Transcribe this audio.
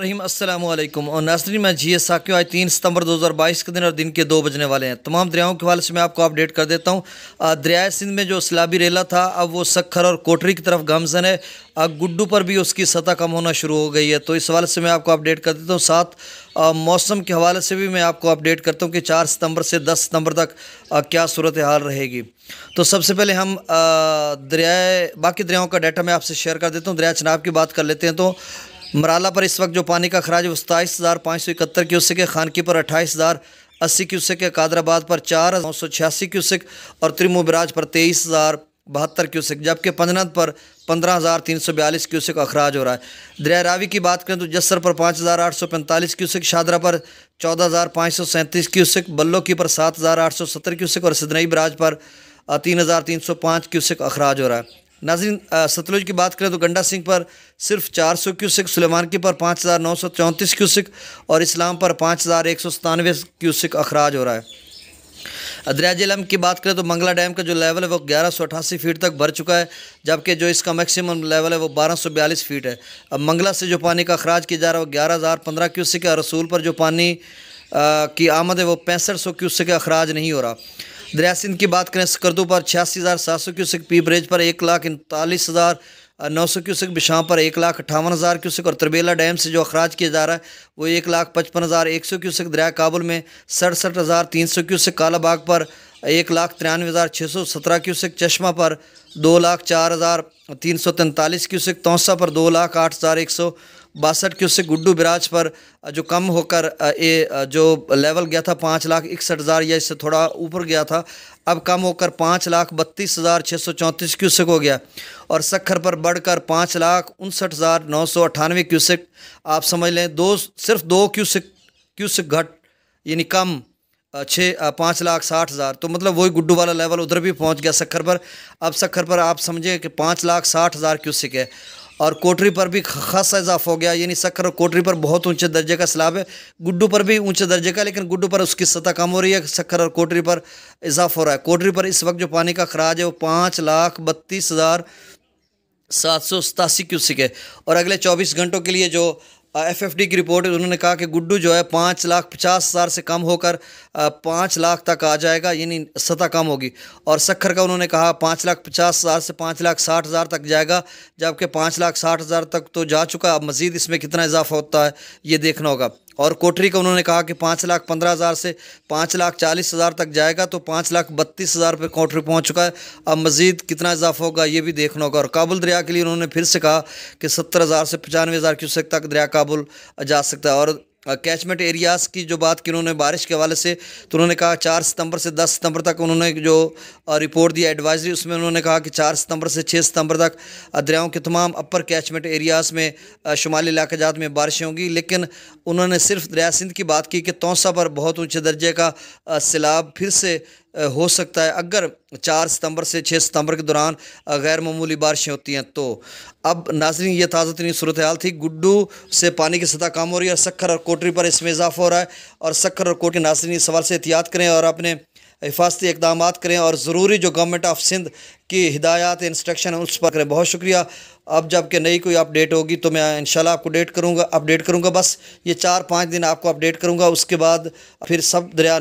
रहीम असल और नासरी मैं जी एस साकिब आज तीन सितंबर 2022 के दिन और दिन के दो बजने वाले हैं तमाम दरियाओं के हवाले से मैं आपको अपडेट कर देता हूँ दरियाए सिंध में जो सलाबी रेला था अब वो सखर और कोटरी की तरफ गमजन है गुड्डू पर भी उसकी सतह कम होना शुरू हो गई है तो इस हवाले से मैं आपको अपडेट कर देता हूँ साथ मौसम के हवाले से भी मैं आपको अपडेट करता हूँ कि चार सितम्बर से दस सितम्बर तक आ, क्या सूरत हाल रहेगी तो सबसे पहले हम दरियाए बाकी दरियाओं का डाटा मैं आपसे शेयर कर देता हूँ दरिया चनाब की बात कर लेते हैं तो मराला पर इस वक्त जो पानी का खराज सताईस हज़ार पाँच सौ इकहत्तर क्यूसिक है खानकी पर अट्ठाईस हज़ार अस्सी क्यूसिक है कादराबाद पर चार नौ सौ छियासी क्यूसिक और त्रिमुबराज पर तेईस हज़ार बहत्तर क्यूसिक जबकि पंजनद पर पंद्रह हज़ार तीन सौ बयालीस क्यूसिक अखराज हो रहा है दरिया रावी की बात करें तो जस्सर पर पाँच हज़ार आठ सौ पैंतालीस क्यूसिक शादरा पर चौदह हज़ार पाँच सौ सैंतीस क्यूसिक बल्लो की पर सात हज़ार आठ सौ सत्तर क्यूसिक और सिदनई बराज पर तीन हज़ार तीन सौ पाँच क्यूसिक अखराज हो रहा है नाजरीन सतलुज की बात करें तो गंडा सिंह पर सिर्फ चार सौ क्यूसिक सलेमान की पर पाँच हज़ार नौ सौ चौंतीस क्यूसिक और इस्लाम पर पाँच हज़ार एक सौ सतानवे क्यूसिक अखराज हो रहा है अदरिया जिलम की बात करें तो मंगला डैम का जो लेवल है वो ग्यारह सौ अठासी फीट तक भर चुका है जबकि जो इसका मैक्सिमम लेवल है वो बारह सौ बयालीस फीट है अब मंगला से जो पानी का अखराज किया जा रहा है वो ग्यारह हज़ार पंद्रह क्यूसिक है रसूल पर जो पानी आ, की आमद है वो पैंसठ सौ क्यूसिक अखराज नहीं हो रहा सिंध की बात करें स्कर्दू पर छियासी हज़ार सात सौ क्यूसिक पीपरेज पर एक लाख उनतालीस हज़ार नौ सौ क्यूसिक बिशाम पर एक लाख अट्ठावन हज़ार क्यूसिक और तरबेला डैम से जो अखराज किया जा रहा है वो एक लाख पचपन हज़ार एक सौ क्यूसिक दरिया काबुल में सड़सठ हज़ार तीन सौ क्यूसिक कालाबाग पर एक लाख तिरानवे हज़ार छः सौ सत्रह क्यूसिक चश्मा पर दो लाख चार हज़ार तीन सौ तैंतालीस क्यूसिक तौसा पर दो लाख आठ हज़ार एक सौ बासठ की उससे गुड्डू बिराज पर जो कम होकर ये जो लेवल गया था पाँच लाख इकसठ हज़ार या इससे थोड़ा ऊपर गया था अब कम होकर पाँच लाख बत्तीस हज़ार छः सौ चौंतीस क्यूसेक हो गया और सखर पर बढ़कर पाँच लाख उनसठ हज़ार नौ सौ अट्ठानवे क्यूसेक आप समझ लें दो सिर्फ दो क्यूसेक क्यूसेक घट यानी कम छः पाँच लाख साठ हज़ार तो मतलब वही गुड्डू वाला लेवल उधर भी पहुंच गया सखर पर अब सखर पर आप समझें कि पाँच लाख साठ हज़ार क्यूसिक है और कोटरी पर भी खासा इजाफ हो गया यानी सक्कर और कोटरी पर बहुत ऊंचे दर्जे का सैलाब है गुड्डू पर भी ऊंचे दर्जे का लेकिन गुड्डू पर उसकी सतह कम हो रही है सक्कर और कोटरी पर इजाफ हो रहा है कोटरी पर इस वक्त जो पानी का खराज है वो पाँच लाख बत्तीस हज़ार सात सौ सतासी क्यूसिक है और अगले चौबीस घंटों के लिए जो एफएफडी की रिपोर्ट है उन्होंने कहा कि गुड्डू जो है पाँच लाख पचास हज़ार से कम होकर पाँच लाख तक आ जाएगा यानी सतह कम होगी और सखर का उन्होंने कहा पाँच लाख पचास हज़ार से पाँच लाख साठ हज़ार तक जाएगा जबकि पाँच लाख साठ हज़ार तक तो जा चुका अब मज़ीद इसमें कितना इजाफा होता है ये देखना होगा और कोटरी का उन्होंने कहा कि पाँच लाख पंद्रह हज़ार से पाँच लाख चालीस हज़ार तक जाएगा तो पाँच लाख बत्तीस हज़ार पर कोटरी पहुँच चुका है अब मज़ीद कितना इजाफा होगा ये भी देखना होगा और काबुल दरिया के लिए उन्होंने फिर से कहा कि सत्तर हज़ार से पचानवे हज़ार क्यूसेक तक दरिया काबुल जा सकता है और कैचमेंट एरियाज़ की जो बात की उन्होंने बारिश के हवाले से तो उन्होंने कहा चार सितंबर से दस सितंबर तक उन्होंने जो रिपोर्ट दी एडवाइजरी उसमें उन्होंने कहा कि चार सितंबर से छः सितंबर तक दरियाओं के तमाम अपर कैचमेंट एरियाज़ में शुमाली इलाके जात में बारिशें होंगी लेकिन उन्होंने सिर्फ दरिया सिंध की बात की कि तोसा पर बहुत ऊँचे दर्जे का सैलाब फिर से हो सकता है अगर 4 सितंबर से 6 सितंबर के दौरान गैर मामूली बारिशें होती हैं तो अब नाजरीन ये ताज़ा तरीन सूरत हाल थी गुड्डू से पानी की सतह कम हो रही है और सखर और कोटरी पर इसमें इजाफा हो रहा है और सखर और कोटरी नाजरीन इस सवाल से एहतियात करें और अपने हिफाजती इकदाम करें और ज़रूरी जो गवर्नमेंट ऑफ सिंध की हिदायत इंस्ट्रक्शन उस पर करें बहुत शुक्रिया अब जबकि नई कोई अपडेट होगी तो मैं इन आपको डेट करूँगा अपडेट करूँगा बस ये चार पाँच दिन आपको अपडेट करूँगा उसके बाद फिर सब दरिया